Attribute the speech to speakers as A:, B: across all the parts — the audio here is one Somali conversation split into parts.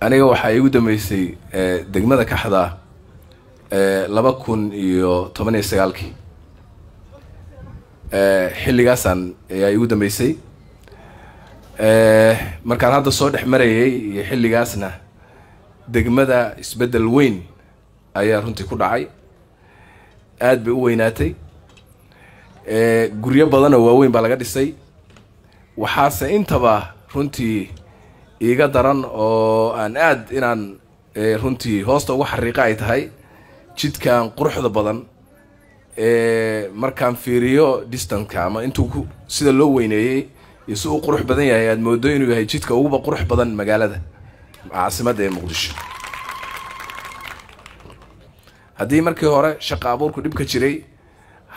A: aniga waxaa iigu dambeysay degmada kaxda laba kun iyo toban iyo sagaalkii xilligaasaan ayaa iigu dambeysay markaan hadda soo dhex marayay iyo xilligaasna degmada isbeddel weyn ayaa runtii ku dhacay aada bay u weynaatay guryo badanoo waaweyn baa laga dhisay waxaase intaba runtii iiga daran oo aan aad inaan eh, runtii hoosta uga xariiqa ay tahay jidkan quruxda badan eh, markaan fiiriyo distanka ama intuu sida loo weyneeyey iyo si uu qurux badan yahay aad moodo inuu yahay jidka uguba qurux badan magaalada caasimadda ee muqdisho haddii markii hore shaqa abuurku dhib ka jiray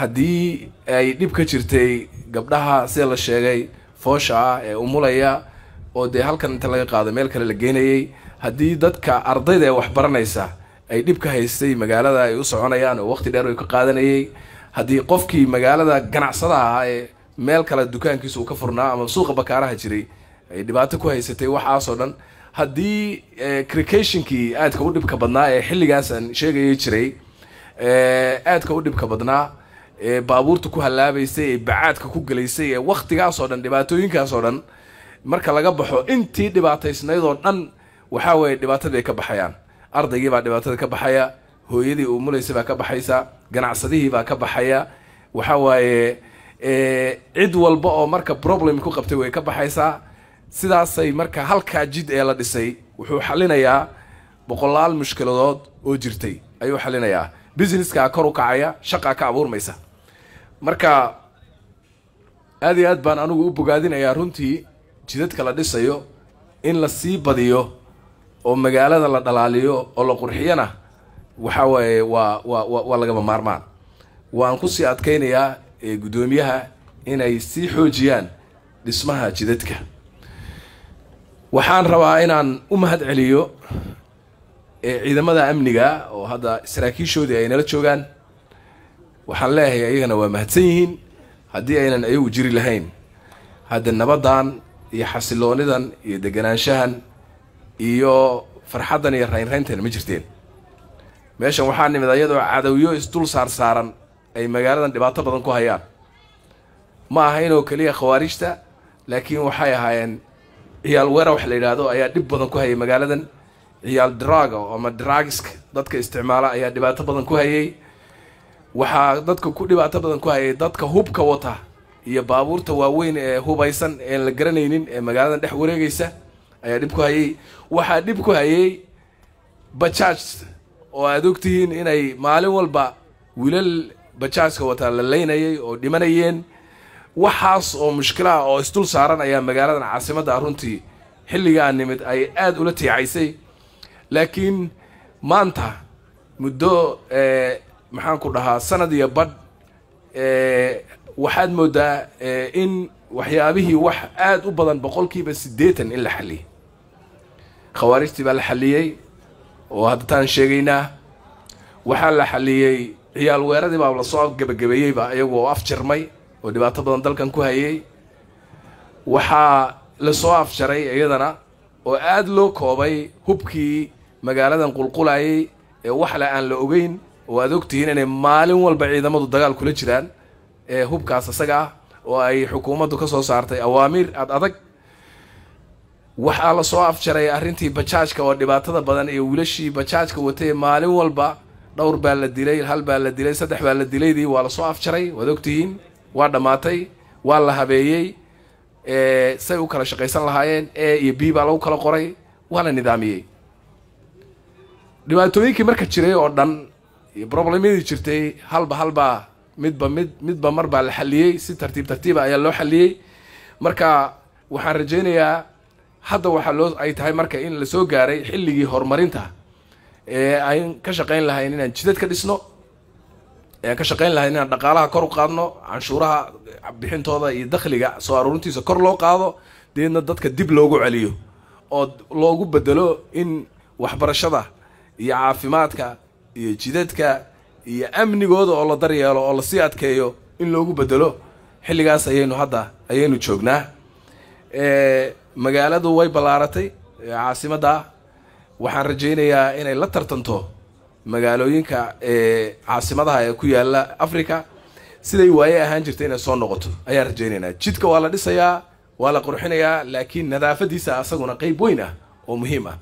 A: haddii ay dhib ka jirtay gabdhaha sida la sheegay foosha ah ee umulaya oo dee halkan inta laga qaado meel kale la geenayay haddii dadka ardayda ee waxbaranaysa ay dhib ka haystay magaalada ay u soconayaan oo waqti dheer ay ka qaadanayay haddii qofkii magaalada ganacsadaha ahaa ee meel kale dukaankiisa uu ka furnaa ama suuqa bakaaraha jiray ay dhibaato ku haysatay waxaasoo dhan haddii eh, crikationkii aadka u dhibka badnaa ee xilligaas aan jiray eh, aadka u dhibka badnaa ee eh, baabuurta ku hallaabaysay ee bacaadka ku gelaysay ee waktigaasoo dhan dhibaatooyinkaasoo dhan marka laga baxo intii dhibaataysnaydoo dhan waxaa weeye dhibaatadii ka baxayaan ardaygii baa dhibaatada ka baxaya hooyadii uu mulaysay baa ka baxaysa ganacsadihii baa ka baxaya waxa waaye eh, cid walba oo marka problem ku qabtay way ka baxaysaa sidaasay marka halkaa jid ee la dhisay wuxuu xalinayaa boqolaal mushkiladood oo jirtay ayuu xalinayaa busineskaa kor u kacaya shaqaa ka abuurmaysa marka aad iyo aad baan anigu u bogaadinayaa runtii jidadka la dhisayo in lasii badiyo oo magaalada la dhalaaliyo oo la qurxiyana waxa waaye waa waa waa lagama maarmaan waan kusii adkaynayaa guddoomiyaha inay sii xoojiyaan dhismaha jidadka waxaan rabaa inaan u mahad celiyo ciidamada amniga oo hadda saraakiishoodii ay nala joogaan waxaan leeyahay iyagana waa mahadsan yihiin haddii aynan ayagu jiri lahayn hadda nabaddan iyo xasiloonidan iyo deganaanshahan iyo farxaddan iyo raynraynteena ma jirteen meeshan waxaa nimid iyadoo cadawyo isdul saar saaran ay magaaladan dhibaato badan ku hayaan ma ahayn oo keliya khawaarijta laakiin waxay ahaayeen ciyaal wera wax la yidhaahdo ayaa dhib badan ku hayay magaaladan ciyaal draaga ama draagiska dadka isticmaala ayaa dhibaato badan ku hayay waxaa dadka ku dhibaato badan ku hayay dadka hubka wata iyo baabuurta waaweyn ee hubaysan een la garanaynin ee magaalada dhex wareegaysa ayaa dhib ku hayay waxaa dhib ku hayay bajaaj oo aad ogtihiin inay maalin walba wiilal bajaajka wataa la laynayay oo dhimanayeen waxaas oo mushkilaha oo isdul saaran ayaa magaaladan caasimadda runtii xilligaa nimid ay aada ula tiicaysay laakiin maanta muddo eh, maxaan ku dhahaa sanad iyo badh eh, waxaad moodaa eh, in waxyaabihii wax aada u badan boqolkiiba siddeetan in la xaliyey khawaarijtii baa la xaliyey oo haddataan sheegaynaa waxaa la xaliyey ciyaal weeradii baa la soo gebagabeeyeyba iyagoo afjarmay oo dhibaato badan dalkan ku hayay waxaa lasoo afjaray iyadana oo aada loo koobay hubkii magaaladan qulqulayay ee waxle aan la ogeyn oo aad ogtihiin inay maalin walba ciidamadu dagaal kula jiraan hubkaas isaga ah oo ay xukuumaddu kasoo saartay awaamiir ad adag waxaa lasoo afjaray arrintii bajaajka oo dhibaatada badan ee wiilashii bajaajka watay maalin walba dhowr baa la dilay hal baa la dilay saddex baa la dilaydii waa lasoo afjaray waad ogtihiin waa dhammaatay waa la habeeyey say u kala shaqaysan lahaayeen e iyo b baa lagu kala qoray waa la nidaamiyey dhibaatooyinkii marka jiray oo dhan iyo problemadii jirtay halba halbaa midba mid midba marbaa la xaliyey si tartiib tartiiba ah ayaa loo xaliyey marka waxaan rajaynayaa hadda waxaa loo ay tahay marka in lasoo gaaray xilligii horumarinta ee aan ka shaqayn lahayn inaan jidad ka dhisno eeaan ka shaqayn lahayn inaan dhaqaalaha kor u qaadno canshuuraha bixintooda iyo dakhliga soo aruurintiisa kor loo qaado deedna dadka dib loogu celiyo oo loogu bedelo in waxbarashada iyo caafimaadka iyo jidadka iyo amnigooda oo la daryeelo oo lasii adkeeyo in loogu bedelo xilligaas ayaynu hadda ayaynu joognaa magaaladu way ballaaratay caasimadda waxaan rajaynayaa inay la tartanto magaalooyinka caasimadaha ee ku yaalla africa siday waaye ahaan jirta inay soo noqoto ayaan rajaynaynaa jidka waa la dhisayaa waa la qurxinayaa laakiin nadaafadiisa asaguna qeyb weyn ah oo muhiim ah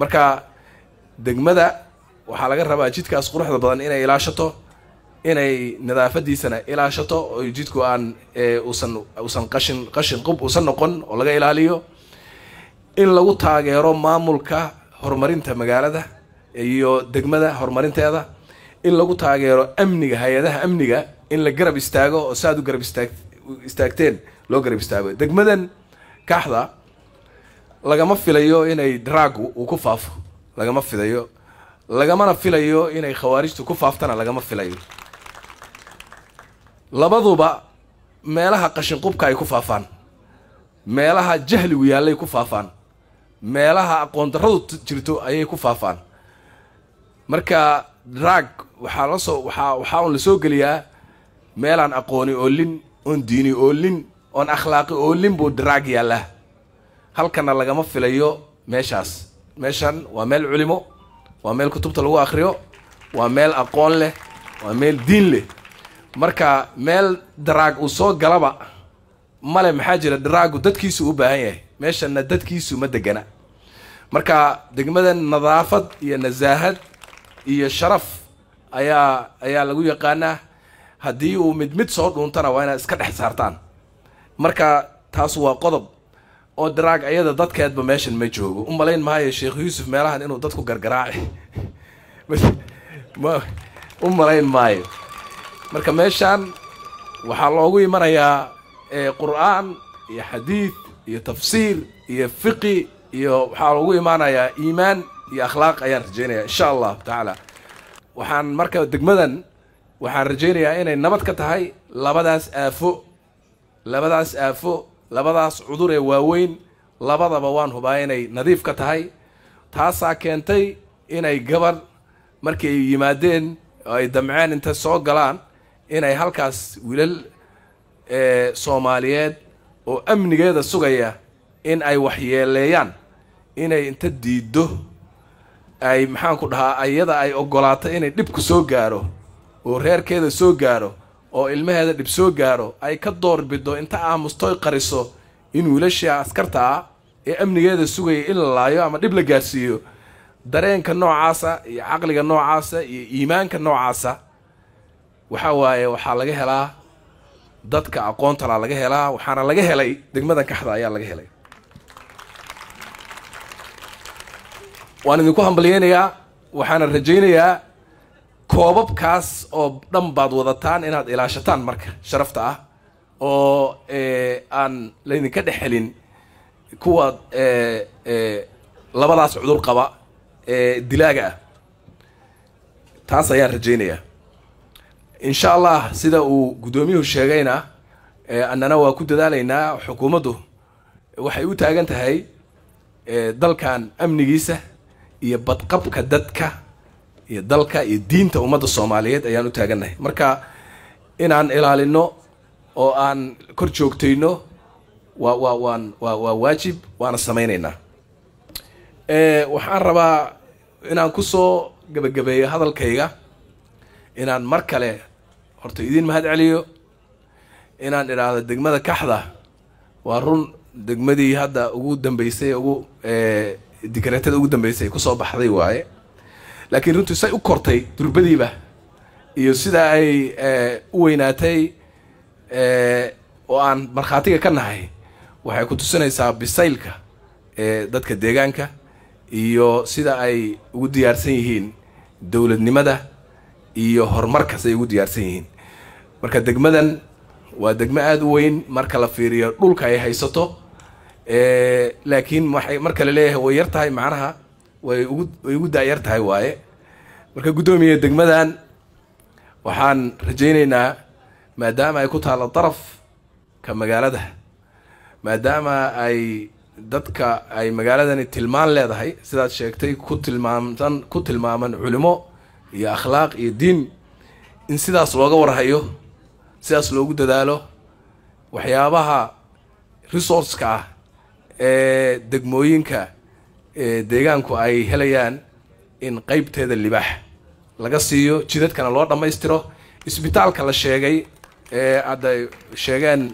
A: marka degmada waxaa laga rabaa jidkaas quruxda badan inay ilaashato inay nadaafadiisana ilaashato oo jidku aan eh, uusan usan qashin qashin qub uusan noqon oo laga ilaaliyo in lagu taageero maamulka horumarinta magaalada iyo degmada horumarinteeda in lagu taageero amniga hay-adaha amniga in la garab istaago oo saaad u garab istaag istaagteen loo garab istaago degmadan kaaxda lagama filayo inay draagu uu ku faafo lagama filayo lagamana filayo inay khawaarijtu ku faaftana lagama filayo labaduba meelaha qashinqubka ay ku faafaan meelaha jahligu yaallay ku faafaan meelaha aqoondarradu jirto ayay ku faafaan marka draag waxaa lasoo waxaa waxaa un soo geliyaa meelaan aqooni oolin oon diini oolin oon akhlaaqi oolin buu draag yaallaa halkana lagama filayo meeshaas meeshan waa meel culimo waa meel kutubta lagu akhriyo waa meel aqoon leh waa meel diin leh marka meel daraag uu soo galaba male maxaa jira daraagu dadkiisu u baahan yahay meeshanna dadkiisu ma degana marka degmada nadaafad iyo nasaahad iyo sharaf ayaa ayaa lagu yaqaanaa haddii uu mid mid soo dhuuntana waa inaad iska dhex saartaan marka taasu waa qodob oo daraag ayada dadkeedba meeshan ma joogo u malayn maayo sheekh yuusuf meelahan inuu dadku gargaraaci u malayn maayo marka meeshaan waxaa loogu imanayaa eh, qur'aan iyo xadiid iyo tafsiir iyo fiqi iyo waxaa loogu imaanayaa iimaan iyo akhlaaq ayaan rajaynayaa insha allahu tacaala waxaan marka degmadan waxaan rajaynayaa inay nabad ka tahay labadaas aafo labadaas aafo labadaas cudur ee waaweyn labadaba waan hubaa inay nadiif ka tahay taasaa keentay inay gabar markay yimaadeen oo ay damceen intay soo galaan inay halkaas wilal eh, soomaaliyeed oo amnigeeda sugaya in ay waxyeeleeyaan inay inta diiddo ay maxaanku dhahaa iyada ay oggolaato inay dhibku soo gaaro oo reerkeeda soo gaaro oo ilmaheeda dhib soo gaaro ay ka doorbido inta aamustoy ah qariso in wiilashii askarta ah ee amnigeeda sugaya in la laayo ama dhib la gaarsiiyo dareenka noocaasa iyo caqliga noocaasa iyo iimaanka noocaasa waxa waaye waxaa laga helaa dadka aqoontala laga helaa waxaana laga helay degmada kaxda ayaa laga helay waan idinku hambalyeynayaa waxaana rajaynayaa koobabkaas oo dhan baad wadataan inaad ilaashataan marka sharafta ah oo eh, aan laydinka dhex helin kuwa eh, eh, labadaas cudur qaba ee dilaaga ah taas ayaan rajaynayaa insha allah sida uu guddoomiyuhu sheegayna annana waa ku dadaalaynaa xukuumaddu waxay u taagan tahay dalkan amnigiisa iyo badqabka dadka iyo dalka iyo diinta ummadda soomaaliyeed ayaan u taagannahay marka inaan ilaalino oo aan kor joogtayno waa waa waan waa waa waajib waana samaynaynaa waxaan rabaa inaan kusoo gebagabeeyo hadalkayga inaan mar kale horta idiin mahad celiyo inaan idhaahdo degmada kaxda waa run degmadii hadda ugu dambeysay ugu dikreetada ugu dambeysay kusoo baxday waaye laakiin runtii say u kortay durbadiiba iyo sida ay e, u weynaatay e, oo aan markhaatiga ka nahay waxay ku tusinaysaa bisaylka ee dadka deegaanka iyo sida ay ugu diyaarsan yihiin dowladnimada iyo horumarkas ay ugu diyaarsan yihiin marka degmadan waa degmo aada u weyn marka la fiiriyo dhulka ay haysato e, laakiin waxay marka leeyahay way yartahay macnaha way igu daayar tahay waaye marka guddoomiye degmadan waxaan rajaynaynaa maadaama ay ku taalla ka magaalada maadaama ay dadka ay magaaladani tilmaan leedahay sidaad sheegtay ku tilmaamsan ku tilmaaman culimo iyo akhlaaq iyo diin in sidaas looga warhayo sidaas loogu dadaalo waxyaabaha resourceka ah ee degmooyinka deegaanku ay helayaan in qeybteeda libaax laga siiyo jidadkana loo dhammaystiro isbitaalka la sheegay ee hadday sheegeen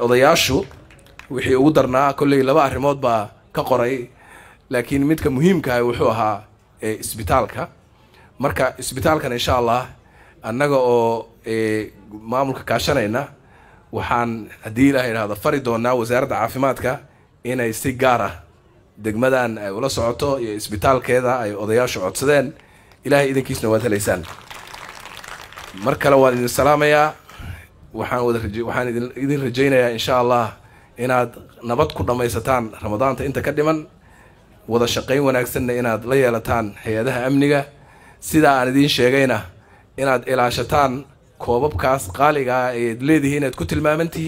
A: odayaashu wixii ugu darnaa kolley laba arrimood baa ka qoray laakiin midka muhiimkaah wuxuu ahaa isbitaalka marka isbitaalkan insha allah annaga oo maamulka kaashanayna waxaan haddii ilaah idhaahdo fari doonaa wasaaradda caafimaadka inay si gaar ah degmadan ay ula socoto iyo isbitaalkeeda ay odayaashu codsadeen ilaahay idankiisna waad helaysaan mar kale waan idin salaamayaa waxaan wada waxaan idin rajaynayaa insha allah inaad nabad ku dhammaysataan ramadaanta inta ka dhiman wada shaqayn wanaagsanna inaad la yeelataan hay-adaha amniga sidaa aan idiin sheegayna inaad ilaashataan koobabkaas qaaliga ah eed leedihiin inaad ku tilmaamantihiin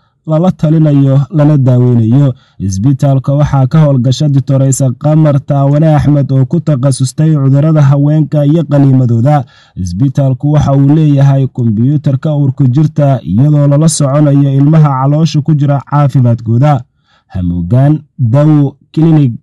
A: lala talinayo lana daaweynayo isbitaalka waxaa ka howlgasha ditoreysa qamar taawane axmed oo ku takhasustay cudurada haweenka iyo qaniimadooda isbitaalku waxa uu leeyahay kombyuutarka urku jirta iyadoo lala soconayo ilmaha caloosha ku jira caafimaadkooda hamuugaan dawo kilinig